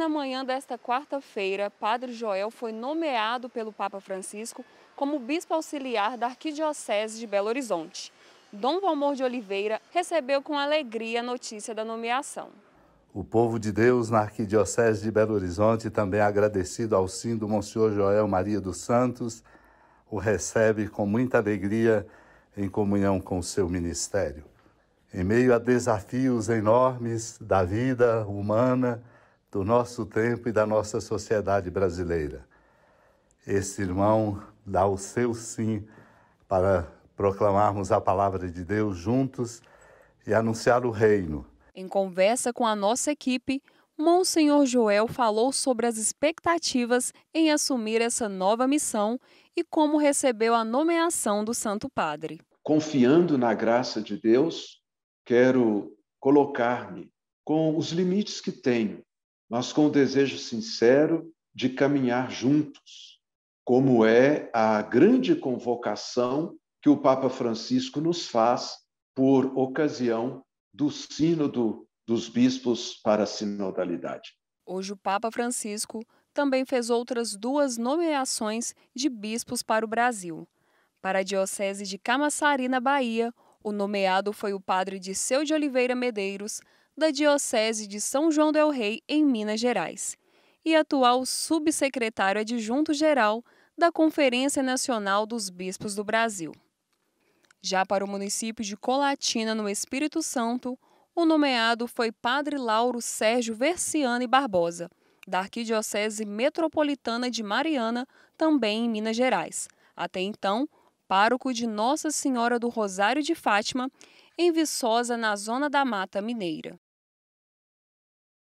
Na manhã desta quarta-feira, Padre Joel foi nomeado pelo Papa Francisco como bispo auxiliar da Arquidiocese de Belo Horizonte. Dom Valmor de Oliveira recebeu com alegria a notícia da nomeação. O povo de Deus na Arquidiocese de Belo Horizonte, também agradecido ao sim do Monsenhor Joel Maria dos Santos, o recebe com muita alegria em comunhão com o seu ministério. Em meio a desafios enormes da vida humana, do nosso tempo e da nossa sociedade brasileira. Esse irmão dá o seu sim para proclamarmos a palavra de Deus juntos e anunciar o reino. Em conversa com a nossa equipe, Monsenhor Joel falou sobre as expectativas em assumir essa nova missão e como recebeu a nomeação do Santo Padre. Confiando na graça de Deus, quero colocar-me com os limites que tenho mas com o desejo sincero de caminhar juntos, como é a grande convocação que o Papa Francisco nos faz por ocasião do Sínodo dos Bispos para a Sinodalidade. Hoje, o Papa Francisco também fez outras duas nomeações de bispos para o Brasil. Para a Diocese de Camaçari, na Bahia, o nomeado foi o padre de Seu de Oliveira Medeiros, da Diocese de São João del Rei, em Minas Gerais, e atual subsecretário adjunto geral da Conferência Nacional dos Bispos do Brasil. Já para o município de Colatina, no Espírito Santo, o nomeado foi Padre Lauro Sérgio Versiani Barbosa, da Arquidiocese Metropolitana de Mariana, também em Minas Gerais. Até então, pároco de Nossa Senhora do Rosário de Fátima, em Viçosa, na Zona da Mata Mineira.